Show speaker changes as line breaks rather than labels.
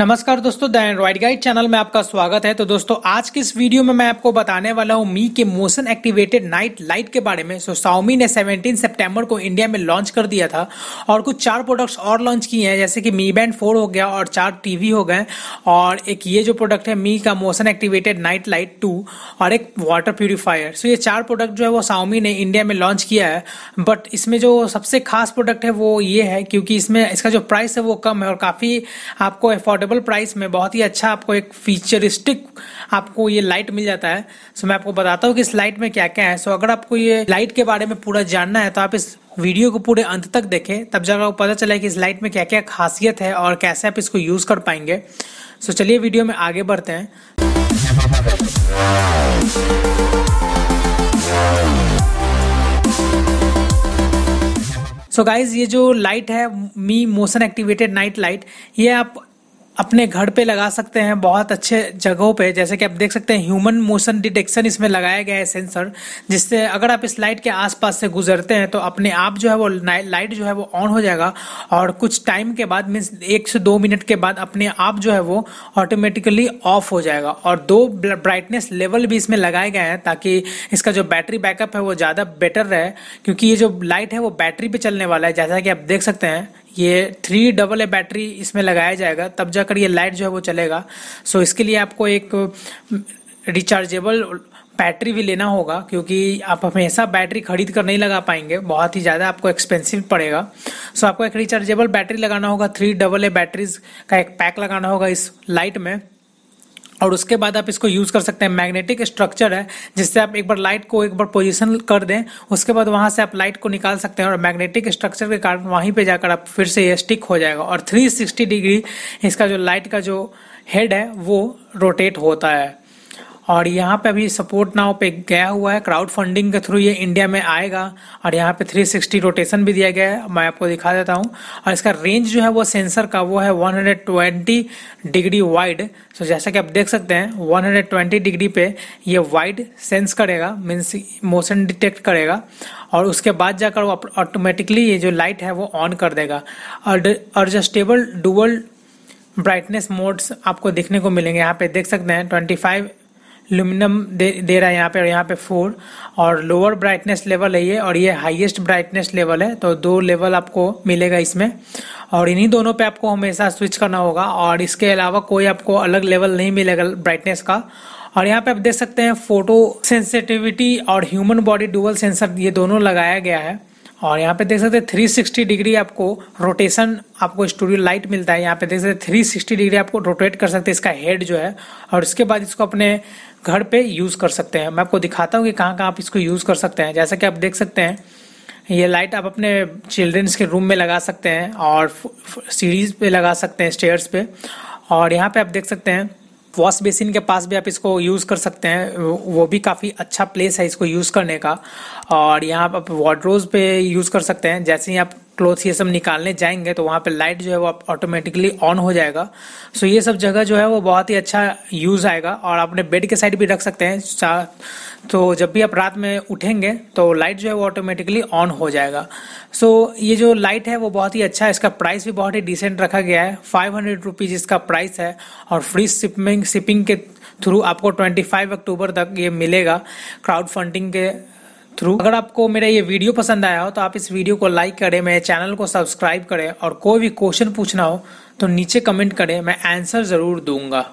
नमस्कार दोस्तों the Android guide channel में आपका स्वागत है तो दोस्तों आज के इस वीडियो में मैं आपको बताने वाला हूँ मी के मोशन एक्टिवेटेड नाइट लाइट के बारे में सो साउमी ने 17 सितंबर को इंडिया में लॉन्च कर दिया था और कुछ चार प्रोडक्ट्स और लॉन्च किए हैं जैसे कि मी बैंड फोर हो गया और चार टीवी हो गए और एक ये जो प्रोडक्ट है मी का motion activated night light two और एक वाटर प्योरीफायर सो ये चार प्रोडक्ट जो है वो साउमी ने इंडिया में लॉन्च किया है बट इसमें जो सबसे खास प्रोडक्ट है वो ये है क्योंकि इसमें इसका जो प्राइस है वो कम है और काफ़ी आपको अफोर्डेबल अफोर्डेबल प्राइस में बहुत ही अच्छा आपको एक फीचरिस्टिक आपको ये लाइट मिल जाता है सो मैं आपको बताता हूँ कि इस लाइट में क्या क्या है सो अगर आपको ये लाइट के बारे में पूरा जानना है तो आप इस वीडियो को पूरे अंत तक देखें तब जाकर आपको पता चला कि इस लाइट में क्या क्या खासियत है और कैसे आप इसको यूज़ कर पाएंगे सो चलिए वीडियो में आगे बढ़ते हैं सो so गाइज ये जो लाइट है Mi motion activated night light ये आप अपने घर पे लगा सकते हैं बहुत अच्छे जगहों पे जैसे कि आप देख सकते हैं ह्यूमन मोशन डिटेक्शन इसमें लगाया गया है सेंसर जिससे अगर आप इस लाइट के आसपास से गुजरते हैं तो अपने आप जो है वो लाइट जो है वो ऑन हो जाएगा और कुछ टाइम के बाद मीन्स एक से दो मिनट के बाद अपने आप जो है वो ऑटोमेटिकली ऑफ हो जाएगा और दो ब्राइटनेस लेवल भी इसमें लगाए गए हैं ताकि इसका जो बैटरी बैकअप है वो ज़्यादा बेटर रहे क्योंकि ये जो लाइट है वो बैटरी पे चलने वाला है जैसा कि आप देख सकते हैं ये थ्री डबल ए बैटरी इसमें लगाया जाएगा तब जाकर ये लाइट जो है वो चलेगा सो इसके लिए आपको एक रिचार्जेबल mm, बैटरी भी लेना होगा क्योंकि आप हमेशा बैटरी खरीद कर नहीं लगा पाएंगे बहुत ही ज़्यादा आपको एक्सपेंसिव पड़ेगा सो आपको एक रिचार्जेबल बैटरी लगाना होगा थ्री डबल ए बैटरीज का एक पैक लगाना होगा इस लाइट में और उसके बाद आप इसको यूज़ कर सकते हैं मैग्नेटिक स्ट्रक्चर है जिससे आप एक बार लाइट को एक बार पोजीशन कर दें उसके बाद वहाँ से आप लाइट को निकाल सकते हैं और मैग्नेटिक स्ट्रक्चर के कारण वहीं पे जाकर आप फिर से ये स्टिक हो जाएगा और 360 डिग्री इसका जो लाइट का जो हेड है वो रोटेट होता है और यहाँ पे अभी सपोर्ट नाव पे गया हुआ है क्राउड फंडिंग के थ्रू ये इंडिया में आएगा और यहाँ पे 360 रोटेशन भी दिया गया है मैं आपको दिखा देता हूँ और इसका रेंज जो है वो सेंसर का वो है 120 डिग्री वाइड सो जैसा कि आप देख सकते हैं 120 डिग्री पे ये वाइड सेंस करेगा मीन्स मोशन डिटेक्ट करेगा और उसके बाद जाकर वो ऑटोमेटिकली ये जो लाइट है वो ऑन कर देगा और एडजस्टेबल डुअल ब्राइटनेस मोड्स आपको देखने को मिलेंगे यहाँ पे देख सकते हैं 25 लुमिनम दे, दे रहा है यहाँ पे और यहाँ पे फोर और लोअर ब्राइटनेस लेवल है ये और ये हाईएस्ट ब्राइटनेस लेवल है तो दो लेवल आपको मिलेगा इसमें और इन्हीं दोनों पे आपको हमेशा स्विच करना होगा और इसके अलावा कोई आपको अलग लेवल नहीं मिलेगा ब्राइटनेस का और यहाँ पे आप देख सकते हैं फोटो सेंसिटिविटी और ह्यूमन बॉडी डुअल सेंसर ये दोनों लगाया गया है और यहाँ पे देख सकते हैं 360 डिग्री आपको रोटेशन आपको स्टूडियो लाइट मिलता है यहाँ पे देख सकते हैं 360 डिग्री आपको रोटेट कर सकते हैं इसका हेड जो है और इसके बाद इसको अपने घर पे यूज़ कर सकते हैं मैं आपको दिखाता हूँ कि कहाँ कहाँ आप इसको यूज़ कर सकते हैं जैसा कि आप देख सकते हैं ये लाइट आप अपने चिल्ड्रंस के रूम में लगा सकते हैं और सीरीज पे लगा सकते हैं स्टेयर्स पे और यहाँ पे आप देख सकते हैं वॉश बेसिन के पास भी आप इसको यूज़ कर सकते हैं वो भी काफ़ी अच्छा प्लेस है इसको यूज़ करने का और यहाँ आप वार्ड्रोज पे यूज़ कर सकते हैं जैसे ही आप क्लोथ्स ये सब निकालने जाएंगे तो वहाँ पे लाइट जो है वो ऑटोमेटिकली ऑन हो जाएगा सो ये सब जगह जो है वो बहुत ही अच्छा यूज़ आएगा और अपने बेड के साइड भी रख सकते हैं तो जब भी आप रात में उठेंगे तो लाइट जो है वो ऑटोमेटिकली ऑन हो जाएगा सो so, ये जो लाइट है वो बहुत ही अच्छा है इसका प्राइस भी बहुत ही डिसेंट रखा गया है फाइव हंड्रेड रुपीज़ इसका प्राइस है और फ्री शिपिंग शिपिंग के थ्रू आपको ट्वेंटी फाइव अक्टूबर तक ये मिलेगा क्राउड फंडिंग के थ्रू अगर आपको मेरा ये वीडियो पसंद आया हो तो आप इस वीडियो को लाइक करें मेरे चैनल को सब्सक्राइब करें और कोई भी क्वेश्चन पूछना हो तो नीचे कमेंट करें मैं आंसर ज़रूर दूंगा